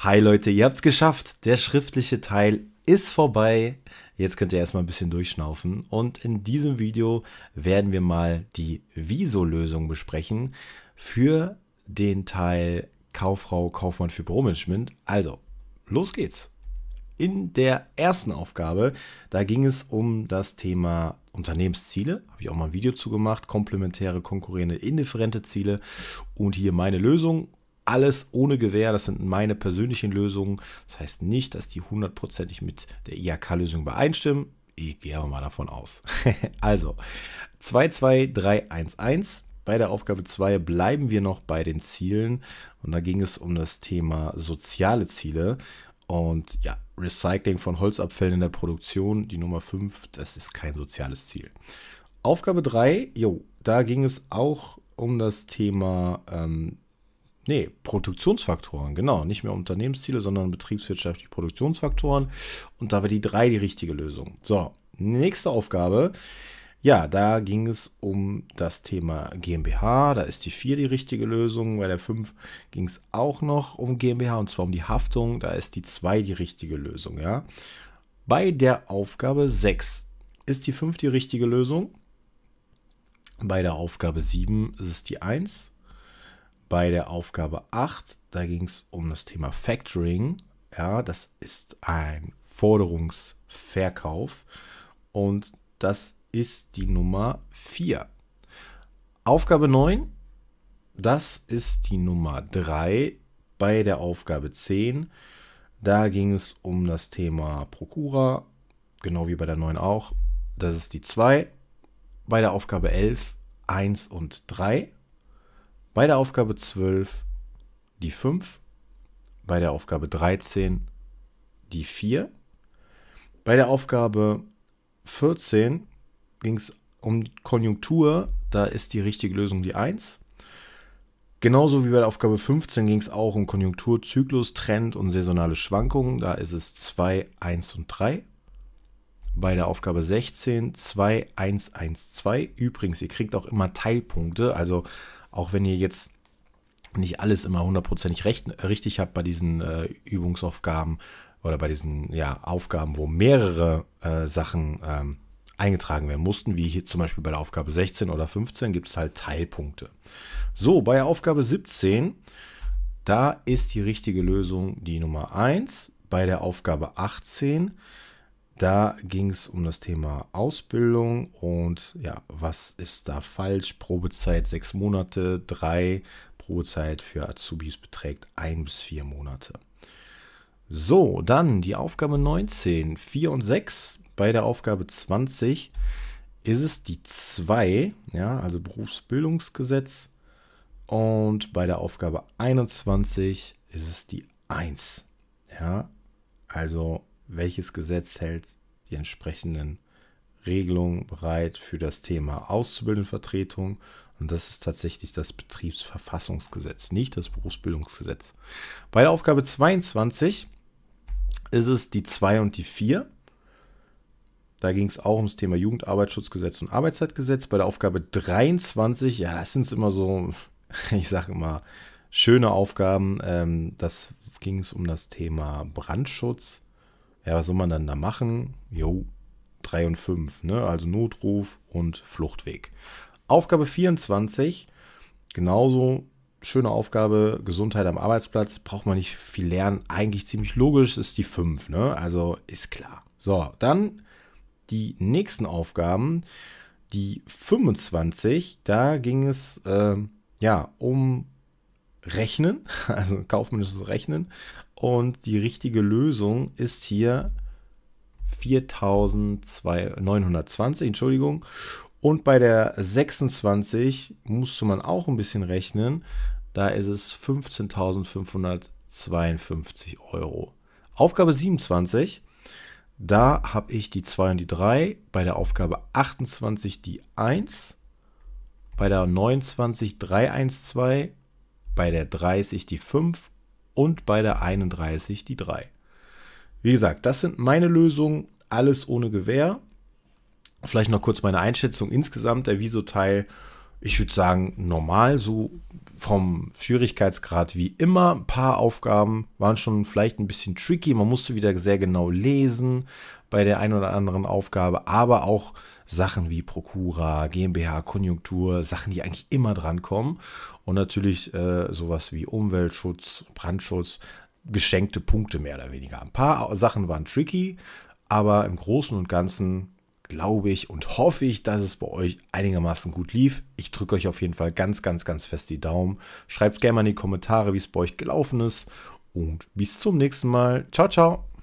Hi Leute, ihr habt's geschafft. Der schriftliche Teil ist vorbei. Jetzt könnt ihr erstmal ein bisschen durchschnaufen. Und in diesem Video werden wir mal die Viso-Lösung besprechen für den Teil Kauffrau, Kaufmann für Büromanagement. Also, los geht's. In der ersten Aufgabe, da ging es um das Thema Unternehmensziele. Habe ich auch mal ein Video zu gemacht. Komplementäre, konkurrierende, indifferente Ziele. Und hier meine Lösung alles ohne Gewehr. Das sind meine persönlichen Lösungen. Das heißt nicht, dass die hundertprozentig mit der iak lösung übereinstimmen. Ich gehe aber mal davon aus. also 22311. Bei der Aufgabe 2 bleiben wir noch bei den Zielen. Und da ging es um das Thema soziale Ziele. Und ja, Recycling von Holzabfällen in der Produktion, die Nummer 5, das ist kein soziales Ziel. Aufgabe 3, jo, da ging es auch um das Thema ähm, Nee, Produktionsfaktoren, genau. Nicht mehr Unternehmensziele, sondern betriebswirtschaftliche Produktionsfaktoren. Und da war die 3 die richtige Lösung. So, nächste Aufgabe. Ja, da ging es um das Thema GmbH. Da ist die 4 die richtige Lösung. Bei der 5 ging es auch noch um GmbH und zwar um die Haftung. Da ist die 2 die richtige Lösung. Ja. Bei der Aufgabe 6 ist die 5 die richtige Lösung. Bei der Aufgabe 7 ist es die 1. Bei der Aufgabe 8, da ging es um das Thema Factoring. Ja, das ist ein Forderungsverkauf und das ist die Nummer 4. Aufgabe 9, das ist die Nummer 3 bei der Aufgabe 10. Da ging es um das Thema Prokura, genau wie bei der 9 auch. Das ist die 2. Bei der Aufgabe 11 1 und 3. Bei der Aufgabe 12 die 5, bei der Aufgabe 13 die 4. Bei der Aufgabe 14 ging es um Konjunktur, da ist die richtige Lösung die 1. Genauso wie bei der Aufgabe 15 ging es auch um Konjunktur, Zyklus, Trend und saisonale Schwankungen. Da ist es 2, 1 und 3. Bei der Aufgabe 16 2, 1, 1, 2. Übrigens, ihr kriegt auch immer Teilpunkte. Also auch wenn ihr jetzt nicht alles immer hundertprozentig äh, richtig habt bei diesen äh, Übungsaufgaben oder bei diesen ja, Aufgaben, wo mehrere äh, Sachen ähm, eingetragen werden mussten, wie hier zum Beispiel bei der Aufgabe 16 oder 15 gibt es halt Teilpunkte. So, bei der Aufgabe 17, da ist die richtige Lösung die Nummer 1. Bei der Aufgabe 18 da ging es um das Thema Ausbildung und ja, was ist da falsch? Probezeit sechs Monate, drei. Probezeit für Azubis beträgt ein bis vier Monate. So, dann die Aufgabe 19, 4 und 6. Bei der Aufgabe 20 ist es die 2, ja, also Berufsbildungsgesetz. Und bei der Aufgabe 21 ist es die 1. Ja, also welches Gesetz hält die entsprechenden Regelungen bereit für das Thema Auszubildendenvertretung. Und das ist tatsächlich das Betriebsverfassungsgesetz, nicht das Berufsbildungsgesetz. Bei der Aufgabe 22 ist es die 2 und die 4. Da ging es auch ums Thema Jugendarbeitsschutzgesetz und Arbeitszeitgesetz. Bei der Aufgabe 23, ja, das sind immer so, ich sage immer, schöne Aufgaben. Ähm, das ging es um das Thema Brandschutz ja, was soll man dann da machen? Jo, 3 und 5, ne? also Notruf und Fluchtweg. Aufgabe 24, genauso schöne Aufgabe, Gesundheit am Arbeitsplatz, braucht man nicht viel lernen, eigentlich ziemlich logisch ist die 5, ne? also ist klar. So, dann die nächsten Aufgaben, die 25, da ging es äh, ja um Rechnen, also kaufmännisches Rechnen und die richtige Lösung ist hier 4920, Entschuldigung. Und bei der 26 musste man auch ein bisschen rechnen. Da ist es 15.552 Euro. Aufgabe 27. Da habe ich die 2 und die 3. Bei der Aufgabe 28 die 1. Bei der 29 312. Bei der 30 die 5 und bei der 31 die 3. Wie gesagt, das sind meine Lösungen, alles ohne Gewehr. Vielleicht noch kurz meine Einschätzung insgesamt. Der Viso-Teil ich würde sagen, normal, so vom Schwierigkeitsgrad wie immer. Ein paar Aufgaben waren schon vielleicht ein bisschen tricky. Man musste wieder sehr genau lesen bei der einen oder anderen Aufgabe, aber auch Sachen wie Prokura, GmbH, Konjunktur, Sachen, die eigentlich immer drankommen. Und natürlich äh, sowas wie Umweltschutz, Brandschutz, geschenkte Punkte mehr oder weniger. Ein paar Sachen waren tricky, aber im Großen und Ganzen glaube ich und hoffe ich, dass es bei euch einigermaßen gut lief. Ich drücke euch auf jeden Fall ganz, ganz, ganz fest die Daumen. Schreibt gerne mal in die Kommentare, wie es bei euch gelaufen ist. Und bis zum nächsten Mal. Ciao, ciao.